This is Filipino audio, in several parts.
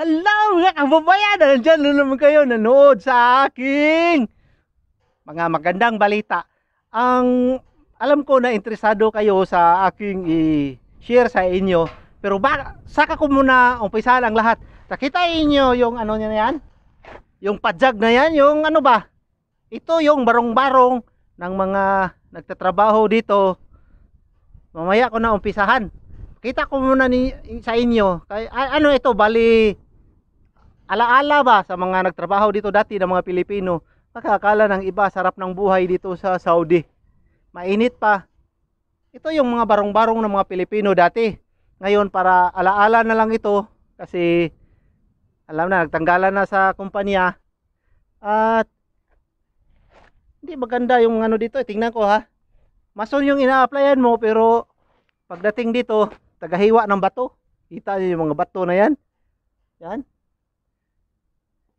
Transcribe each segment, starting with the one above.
Hello mga kababayan! Nandiyan na naman kayo nanood sa aking mga magandang balita. Ang alam ko na interesado kayo sa aking i-share sa inyo. Pero baka, saka ko muna umpisa ang lahat. Nakita inyo yung ano niya na yan? Yung padyag na yan, yung ano ba? Ito yung barong-barong ng mga nagtatrabaho dito. Mamaya ko na umpisahan. Kita ko muna ni, sa inyo. Kay, ano ito, bali Alaala ba sa mga nagtrabaho dito dati ng mga Pilipino, makakala ng iba sarap ng buhay dito sa Saudi. Mainit pa. Ito yung mga barong-barong ng mga Pilipino dati. Ngayon para alaala na lang ito kasi alam na nagtanggalan na sa kumpanya at hindi maganda yung ano dito. Tingnan ko ha. Mason yung ina-applyan mo pero pagdating dito, tagahiwa ng bato. Kita niyo yung mga bato na yan. Yan.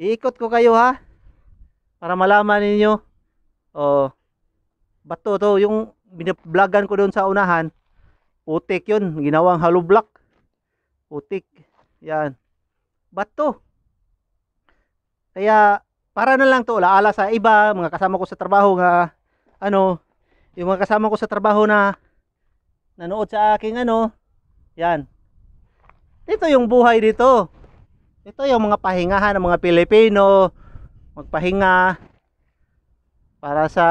Iikot ko kayo ha. Para malaman ninyo. Oh. Bato to yung binablagan ko doon sa unahan. Putik 'yun, ginawang hollow block. Putik. Yan. Bato. Kaya para na lang to laala sa iba, mga kasama ko sa trabaho nga ano, yung mga kasama ko sa trabaho na nanood sa aking ano, yan. Ito yung buhay dito. Ito yung mga pahingahan ng mga Pilipino. Magpahinga. Para sa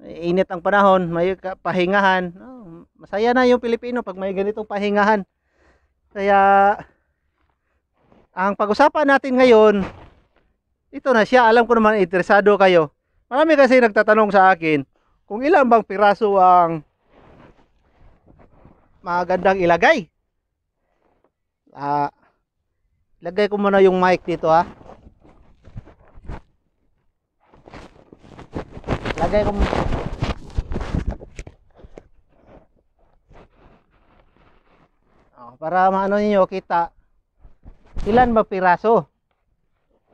init ang panahon, may pahingahan. Oh, masaya na yung Pilipino pag may ganitong pahingahan. Kaya ang pag-usapan natin ngayon, ito na siya. Alam ko naman interesado kayo. Marami kasi nagtatanong sa akin kung ilan bang piraso ang magandang ilagay ah, lagay ko muna yung mic dito ha lagay ko muna oh, para maano niyo kita ilan ba piraso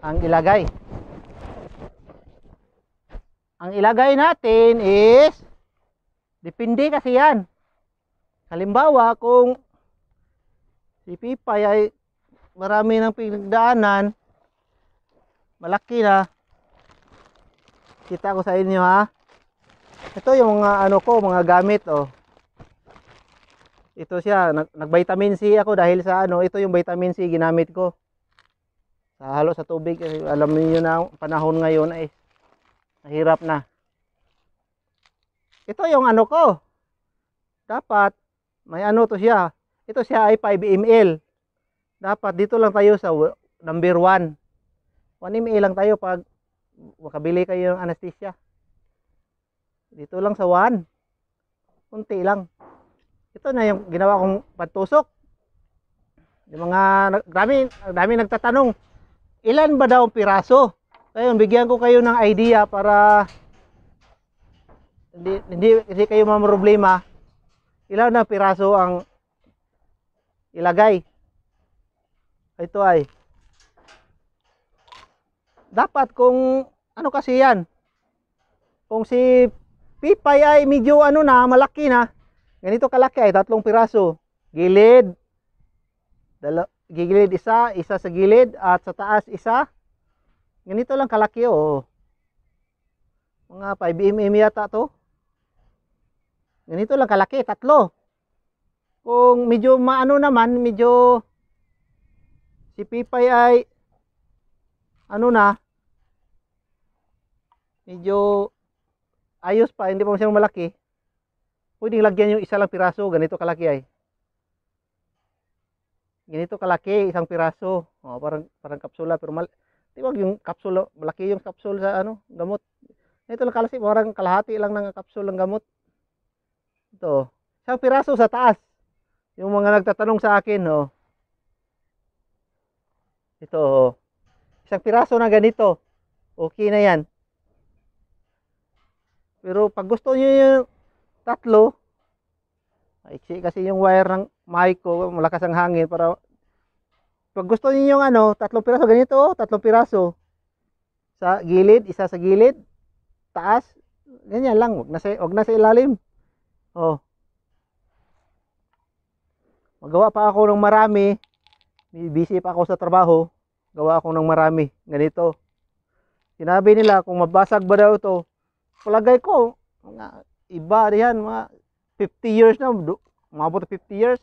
ang ilagay ang ilagay natin is depende kasi yan halimbawa kung Si Pipay ay marami ng pinagdaanan. Malaki na. Kita ko sa inyo ha. Ito yung mga ano ko, mga gamit oh. Ito siya, nag, nag-vitamin C ako dahil sa ano, ito yung vitamin C ginamit ko. Sa halo sa tubig, eh, alam niyo na panahon ngayon ay eh, mahirap na. Ito yung ano ko. Dapat may ano to siya. Ito siya ay 5 ml. Dapat dito lang tayo sa number 1. 1 ml lang tayo pag makabili kayo ng anesthesia. Dito lang sa 1. Kunti lang. Ito na yung ginawa kong pagtusok Yung mga dami, dami nagtatanong, ilan ba daw piraso? Ngayon, bigyan ko kayo ng idea para hindi, hindi, hindi kayo mamroblema. Ilan na piraso ang ilagay. Ito ay dapat kung ano kasi yan kung si pipay ay medyo ano na malaki na ganito kalaki ay tatlong piraso gilid dalo, gigilid isa isa sa gilid at sa taas isa ganito lang kalaki oh mga 5mm yata to ganito lang kalaki tatlo kung medyo maano naman, medyo si Pipay ay ano na medyo ayos pa, hindi pa masyadong malaki. Pwedeng lagyan yung isa lang piraso, ganito kalaki ay. Ganito kalaki, isang piraso. O, parang parang kapsula pero mal Di yung kapsula, malaki yung kapsula sa ano, gamot. Ito lang kalasi, parang kalahati lang ng kapsula ng gamot. Ito. Isang piraso sa taas yung mga nagtatanong sa akin, oh, ito, oh, isang piraso na ganito, okay na yan. Pero pag gusto niyo yung tatlo, Iksi kasi yung wire ng mic ko, malakas ang hangin para pag gusto niyo yung ano, tatlong piraso ganito, oh, tatlong piraso sa gilid, isa sa gilid, taas, ganyan lang, wag na sa wag na sa ilalim. Oh magawa pa ako ng marami busy pa ako sa trabaho gawa ako ng marami ganito sinabi nila kung mabasag ba daw ito palagay ko mga iba diyan mga 50 years na umabot 50 years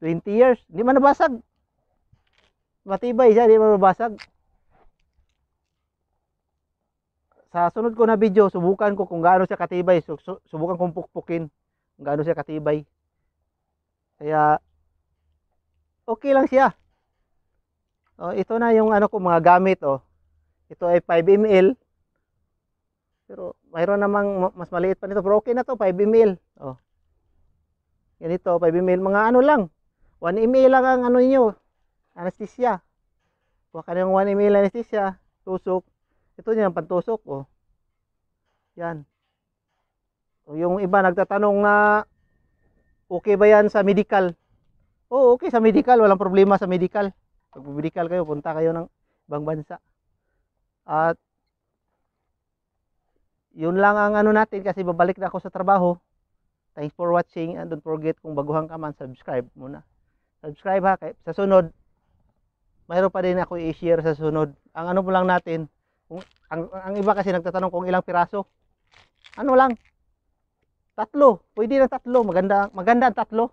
20 years hindi man nabasag matibay siya hindi man nabasag sa sunod ko na video subukan ko kung gaano siya katibay subukan kong pukpukin kung gaano siya katibay kaya, okay lang siya. Oh, ito na yung ano ko mga gamit oh. Ito ay 5 ml. Pero mayroon namang mas maliit pa nito, pero okay na to 5 ml. Oh. Ganito 5 ml mga ano lang. 1 ml lang ang ano niyo. Anesthesia. Kuha ka ng 1 ml anesthesia, tusok. Ito niya pantusok oh. Yan. O oh, yung iba nagtatanong na Okay ba yan sa medical? Oo, oh, okay sa medical. Walang problema sa medical. Pag medical kayo, punta kayo ng ibang bansa. At yun lang ang ano natin kasi babalik na ako sa trabaho. Thanks for watching and don't forget kung baguhan ka man, subscribe muna. Subscribe ha, kay, sa sunod, mayroon pa din ako i-share sa sunod. Ang ano po lang natin, kung, ang, ang iba kasi nagtatanong kung ilang piraso. Ano lang, Tatlo. Pwede na tatlo. Maganda, maganda ang tatlo.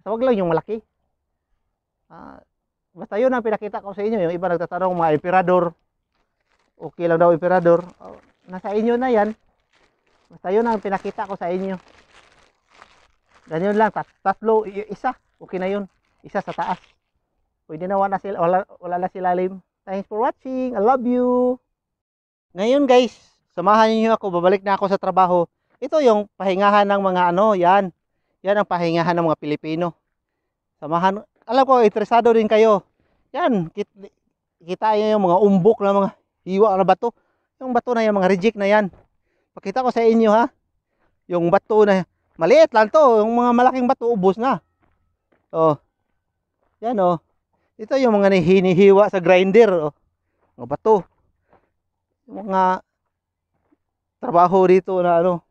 Basta wag lang yung malaki. Ah, basta yun ang pinakita ko sa inyo. Yung iba nagtatanong mga emperador. Okay lang daw emperador. Oh, nasa inyo na yan. Basta yun ang pinakita ko sa inyo. Ganyan lang. Tat tatlo. Isa. Okay na yun. Isa sa taas. Pwede na wala, sila, wala, wala na sila lim. Thanks for watching. I love you. Ngayon guys, samahan niyo ako. Babalik na ako sa trabaho. Ito yung pahingahan ng mga ano, yan. Yan ang pahingahan ng mga Pilipino. Samahan, alam ko, interesado din kayo. Yan, kit, kita nyo yung mga umbok na mga hiwa na bato. Yung bato na yung mga reject na yan. Pakita ko sa inyo ha. Yung bato na, maliit lang to. Yung mga malaking bato, ubos na. Oh. Yan oh. Ito yung mga hinihiwa sa grinder oh. Mga bato. mga trabaho dito na ano,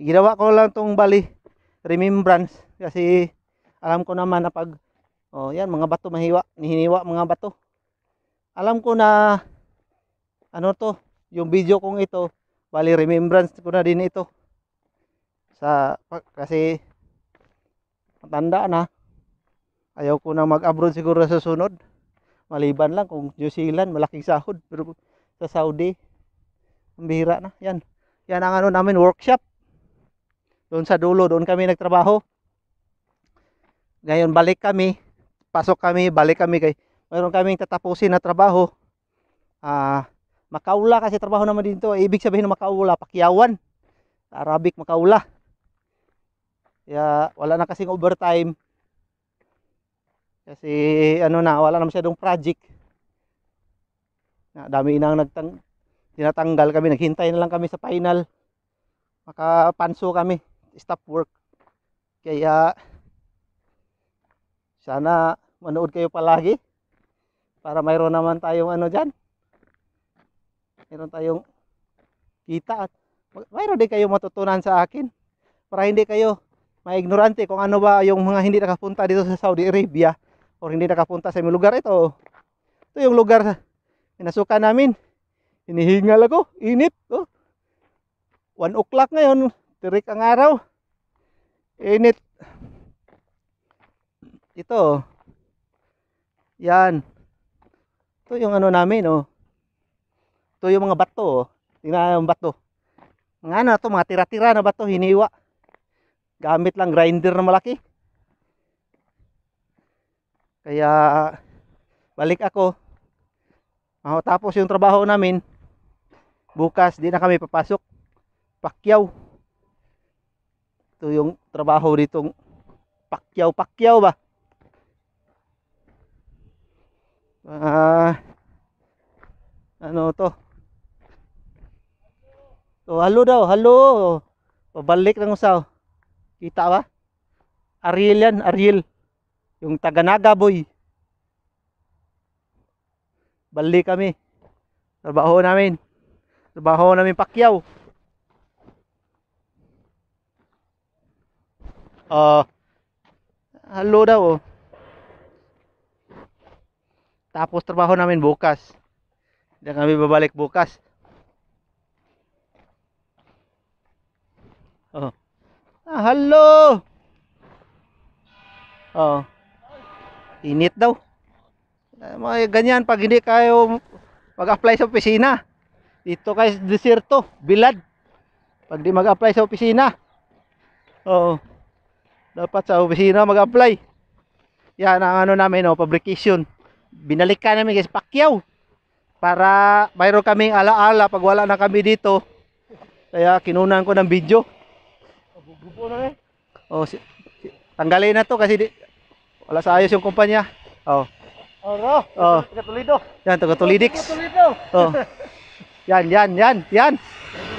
ginawa ko lang tong bali remembrance kasi alam ko naman na pag oh yan mga bato mahiwa nihiniwa mga bato alam ko na ano to yung video kong ito bali remembrance ko na din ito sa kasi matanda na ayaw ko na mag abroad siguro sa sunod maliban lang kung New Zealand malaking sahod pero sa Saudi ang na yan yan ang ano namin workshop doon sa dulo doon kami nagtrabaho ngayon balik kami pasok kami balik kami kay mayroon kaming tatapusin na trabaho ah makaula kasi trabaho naman dito eh, ibig sabihin ng makaula pakyawan Arabic makaula kaya wala na kasing overtime kasi ano na wala na masyadong project na dami na ang nagtang tinatanggal kami naghintay na lang kami sa final makapanso kami stop work. Kaya sana manood kayo palagi para mayroon naman tayong ano diyan. Mayroon tayong kita at mayroon din kayo matutunan sa akin para hindi kayo maignorante kung ano ba yung mga hindi nakapunta dito sa Saudi Arabia o hindi nakapunta sa mga lugar ito. Ito yung lugar na pinasukan namin. Hinihingal ako, init. Oh. 1 o'clock ngayon, tirik ang araw init ito oh. yan ito yung ano namin oh ito yung mga bato oh tingnan yung bato mga ano to mga tira-tira na bato hiniwa gamit lang grinder na malaki kaya balik ako oh, tapos yung trabaho namin bukas di na kami papasok pakyaw ito yung trabaho nitong pakyaw-pakyaw ba? Ah, ano to? So, oh, halo daw, halo. Pabalik ng usaw. Kita ba? Ariel yan, Ariel. Yung taga-naga boy. Balik kami. Trabaho namin. Trabaho namin pakyaw. Oh. Hello daw oh. Tapos trabaho namin bukas. Hindi kami babalik bukas. Oh. Ah, hello. Oh. Init daw. Ah, mga ganyan pag hindi kayo mag-apply sa opisina. Dito kayo sa desierto, bilad. Pag di mag-apply sa opisina. Oh dapat sa opisina mag-apply yan ang ano namin no, fabrication binalikan namin guys pakyaw para mayroon kaming alaala pag wala na kami dito kaya kinunan ko ng video Gupo na eh. Oh, si, si, tanggalin na to kasi di, wala sa ayos yung kumpanya. Oh. Oro. Oh. oh. Tagatulido. Yan, tagatulidix. Tagatulido. Oh. Yan, yan, yan, yan.